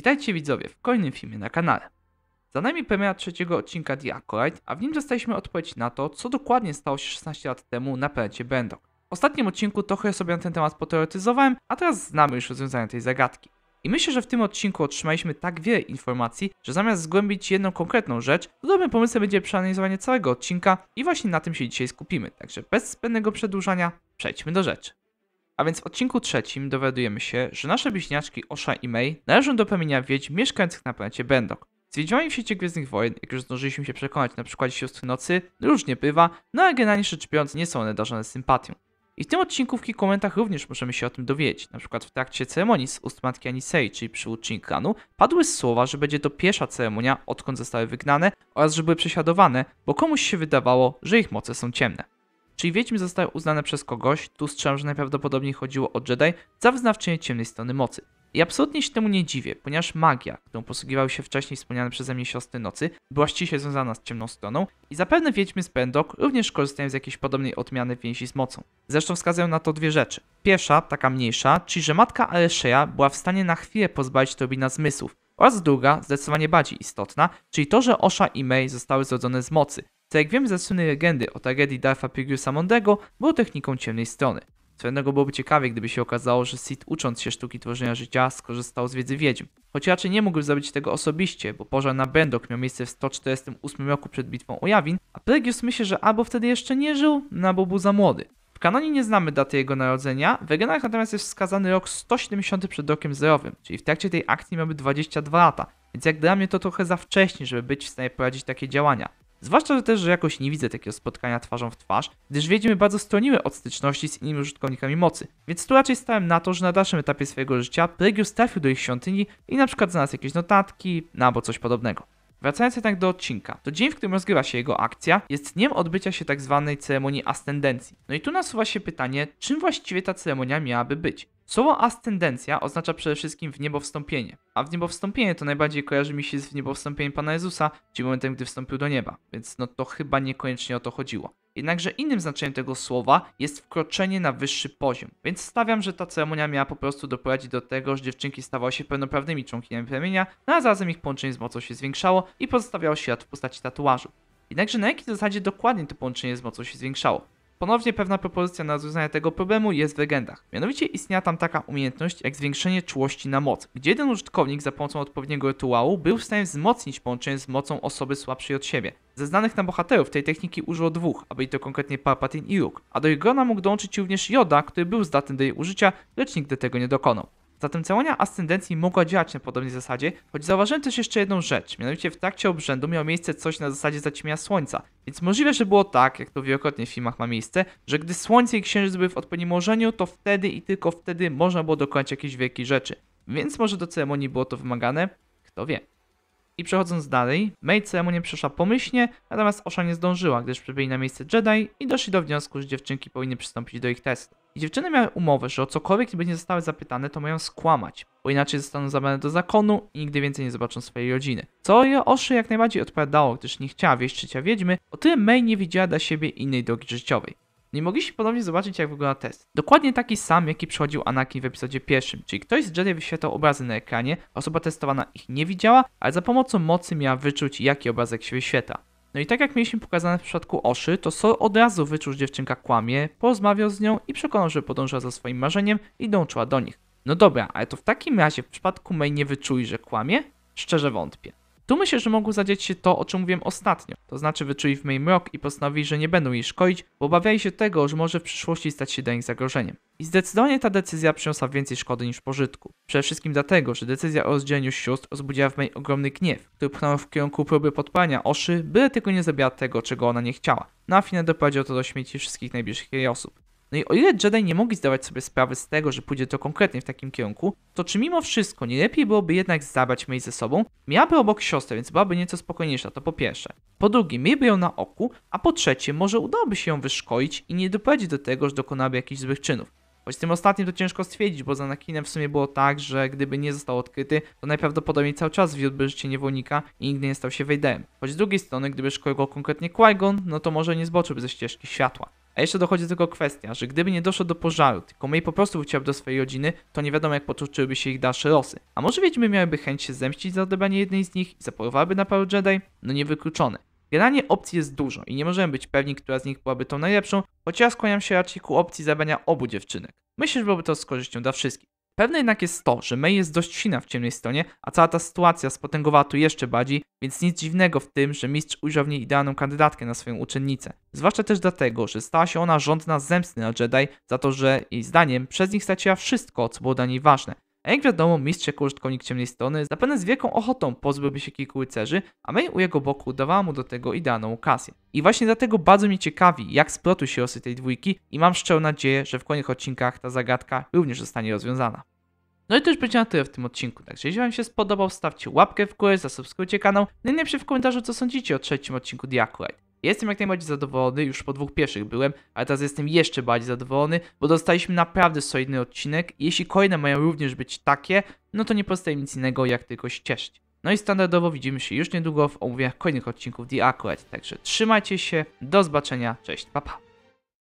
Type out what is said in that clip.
Witajcie widzowie w kolejnym filmie na kanale. Za nami premiera trzeciego odcinka The Acolyte, a w nim dostaliśmy odpowiedź na to, co dokładnie stało się 16 lat temu na planecie Bendok. W ostatnim odcinku trochę sobie na ten temat poteoretyzowałem, a teraz znamy już rozwiązanie tej zagadki. I myślę, że w tym odcinku otrzymaliśmy tak wiele informacji, że zamiast zgłębić jedną konkretną rzecz, to dobrym pomysłem będzie przeanalizowanie całego odcinka i właśnie na tym się dzisiaj skupimy. Także bez zbędnego przedłużania, przejdźmy do rzeczy. A więc w odcinku trzecim dowiadujemy się, że nasze bliźniaczki Osha i Mei należą do plemienia wiedź mieszkających na planecie Bendok. Z wiedźmami w świecie Gwiezdnych Wojen, jak już zdążyliśmy się przekonać na przykładzie Siostry Nocy, różnie bywa, no a generalnie rzecz biorąc nie są one darzone sympatią. I w tym odcinku w kilku momentach również możemy się o tym dowiedzieć. Na przykład w trakcie ceremonii z ust matki Anisei, czyli przywódczyni klanu, padły słowa, że będzie to pierwsza ceremonia, odkąd zostały wygnane oraz że były prześladowane, bo komuś się wydawało, że ich moce są ciemne. Czyli wiedźmy zostały uznane przez kogoś, tu strzelam, że najprawdopodobniej chodziło o Jedi, za wyznawczynię ciemnej strony mocy. I absolutnie się temu nie dziwię, ponieważ magia, którą posługiwały się wcześniej wspomniane przeze mnie siostry nocy, była ściśle związana z ciemną stroną i zapewne wiedźmy z Pendok również korzystają z jakiejś podobnej odmiany więzi z mocą. Zresztą wskazują na to dwie rzeczy. Pierwsza, taka mniejsza, czyli że matka Alesheya była w stanie na chwilę pozbawić Tobina zmysłów, oraz druga, zdecydowanie bardziej istotna, czyli to, że Osha i Mei zostały zrodzone z mocy, co tak jak wiemy ze słynnej legendy o tragedii Darfa Pyrgiusa Mondego, było techniką ciemnej strony. Co innego byłoby ciekawie, gdyby się okazało, że Sid ucząc się sztuki tworzenia życia skorzystał z wiedzy wiedźm. Choć raczej nie mógł zrobić tego osobiście, bo pożar na Bendok miał miejsce w 148 roku przed bitwą o Jawin, a Pyrgius myśli, że albo wtedy jeszcze nie żył, no albo był za młody. W kanonie nie znamy daty jego narodzenia, w legendach natomiast jest wskazany rok 170 przed rokiem zerowym, czyli w trakcie tej akcji miałby 22 lata, więc jak dla mnie to trochę za wcześnie, żeby być w stanie prowadzić takie działania. Zwłaszcza, że też, że jakoś nie widzę takiego spotkania twarzą w twarz, gdyż wiedźmy bardzo stroniły od styczności z innymi użytkownikami mocy, więc tu raczej stałem na to, że na dalszym etapie swojego życia Pregius trafił do ich świątyni i na przykład znalazł jakieś notatki, no albo coś podobnego. Wracając jednak do odcinka, to dzień, w którym rozgrywa się jego akcja, jest dniem odbycia się tzw. Tak ceremonii ascendencji. No i tu nasuwa się pytanie, czym właściwie ta ceremonia miałaby być? Słowo ascendencja oznacza przede wszystkim w niebo wstąpienie, a w niebo wstąpienie to najbardziej kojarzy mi się z w niebo wstąpieniem Pana Jezusa, czyli momentem, gdy wstąpił do nieba, więc no to chyba niekoniecznie o to chodziło. Jednakże innym znaczeniem tego słowa jest wkroczenie na wyższy poziom, więc stawiam, że ta ceremonia miała po prostu doprowadzić do tego, że dziewczynki stawały się pełnoprawnymi członkiniami plemienia, no a zarazem ich połączenie z mocą się zwiększało i pozostawiało ślad w postaci tatuażu. Jednakże na jakiej zasadzie dokładnie to połączenie z mocą się zwiększało? Ponownie pewna propozycja na rozwiązanie tego problemu jest w legendach. Mianowicie istniała tam taka umiejętność jak zwiększenie czułości na moc, gdzie jeden użytkownik za pomocą odpowiedniego rytuału był w stanie wzmocnić połączenie z mocą osoby słabszej od siebie. Ze znanych nam bohaterów tej techniki użyło dwóch, aby i to konkretnie Palpatine i Luke, a do ich grona mógł dołączyć również Joda, który był zdatny do jej użycia, lecz nigdy tego nie dokonał. Zatem celonia ascendencji mogła działać na podobnej zasadzie, choć zauważyłem też jeszcze jedną rzecz, mianowicie w trakcie obrzędu miało miejsce coś na zasadzie zaćmienia słońca, więc możliwe, że było tak, jak to wielokrotnie w filmach ma miejsce, że gdy słońce i księżyc były w odpowiednim ułożeniu, to wtedy i tylko wtedy można było dokonać jakiejś wielkiej rzeczy. Więc może do ceremonii było to wymagane? Kto wie. I przechodząc dalej, Mei ceremonię przeszła pomyślnie, natomiast Osha nie zdążyła, gdyż przybyli na miejsce Jedi i doszli do wniosku, że dziewczynki powinny przystąpić do ich testu. I dziewczyny miały umowę, że o cokolwiek nie zostały zapytane, to mają skłamać, bo inaczej zostaną zabrane do zakonu i nigdy więcej nie zobaczą swojej rodziny. Co je Oszy jak najbardziej odpowiadało, gdyż nie chciała wieść życia wiedźmy, o tyle May nie widziała dla siebie innej drogi życiowej. Nie mogliśmy ponownie zobaczyć, jak wygląda test. Dokładnie taki sam, jaki przychodził Anakin w epizodzie pierwszym, czyli ktoś z Jedi wyświetlał obrazy na ekranie, osoba testowana ich nie widziała, ale za pomocą mocy miała wyczuć, jaki obrazek się wyświetla. No i tak jak mieliśmy pokazane w przypadku Oszy, to Sol od razu wyczuł, że dziewczynka kłamie, porozmawiał z nią i przekonał, że podąża za swoim marzeniem i dążyła do nich. No dobra, ale to w takim razie w przypadku May nie wyczuli, że kłamie? Szczerze wątpię. Tu myślę, że mogło zadzieć się to, o czym mówiłem ostatnio. To znaczy wyczuli w May mrok i postanowili, że nie będą jej szkodzić, bo obawiali się tego, że może w przyszłości stać się dla nich zagrożeniem. I zdecydowanie ta decyzja przyniosła więcej szkody niż pożytku. Przede wszystkim dlatego, że decyzja o rozdzieleniu sióstr rozbudziła w May ogromny gniew, który pchnął w kierunku próby podpalania Oszy, byle tylko nie zabiła tego, czego ona nie chciała. Na no, finał doprowadziło to do śmieci wszystkich najbliższych jej osób. No i o ile Jedi nie mogli zdawać sobie sprawy z tego, że pójdzie to konkretnie w takim kierunku, to czy mimo wszystko nie lepiej byłoby jednak zabrać Mei ze sobą? Miałaby obok siostrę, więc byłaby nieco spokojniejsza, to po pierwsze. Po drugie, miałby ją na oku, a po trzecie, może udałoby się ją wyszkolić i nie doprowadzić do tego, że dokonałaby jakichś złych czynów. Choć z tym ostatnim to ciężko stwierdzić, bo za Anakinem w sumie było tak, że gdyby nie został odkryty, to najprawdopodobniej cały czas wiódłby życie niewolnika i nigdy nie stał się Wejderem. Choć z drugiej strony, gdyby szkolił go konkretnie qui no to może nie zboczyłby ze ścieżki światła. A jeszcze dochodzi do tego kwestia, że gdyby nie doszło do pożaru, tylko May po prostu wróciłaby do swojej rodziny, to nie wiadomo jak potoczyłyby się ich dalsze losy. A może wiedźmy miałyby chęć się zemścić za odebranie jednej z nich i zaporowałyby na paru Jedi? No niewykluczone. Generalnie opcji jest dużo i nie możemy być pewni, która z nich byłaby tą najlepszą, chociaż skłaniam się raczej ku opcji zabrania obu dziewczynek. Myślę, że byłoby to z korzyścią dla wszystkich. Pewne jednak jest to, że May jest dość silna w ciemnej stronie, a cała ta sytuacja spotęgowała tu jeszcze bardziej, więc nic dziwnego w tym, że mistrz ujrzał w niej idealną kandydatkę na swoją uczennicę. Zwłaszcza też dlatego, że stała się ona rządna zemsty na Jedi za to, że jej zdaniem przez nich straciła wszystko, co było dla niej ważne. A jak wiadomo, mistrz jako użytkownik ciemnej strony zapewne z wielką ochotą pozbyłby się kilku rycerzy, a May u jego boku dawała mu do tego idealną okazję. I właśnie dlatego bardzo mnie ciekawi, jak splotły się osy tej dwójki i mam szczerą nadzieję, że w kolejnych odcinkach ta zagadka również zostanie rozwiązana. No i to już będzie na tyle w tym odcinku. Także jeśli Wam się spodobał, stawcie łapkę w górę, zasubskrybujcie kanał, no i napiszcie w komentarzu, co sądzicie o trzecim odcinku Diakulite. Jestem jak najbardziej zadowolony, już po dwóch pierwszych byłem, ale teraz jestem jeszcze bardziej zadowolony, bo dostaliśmy naprawdę solidny odcinek jeśli kolejne mają również być takie, no to nie pozostaje nic innego jak tylko się cieszyć. No i standardowo widzimy się już niedługo w omówieniach kolejnych odcinków The Accurate, także trzymajcie się, do zobaczenia, cześć, pa pa!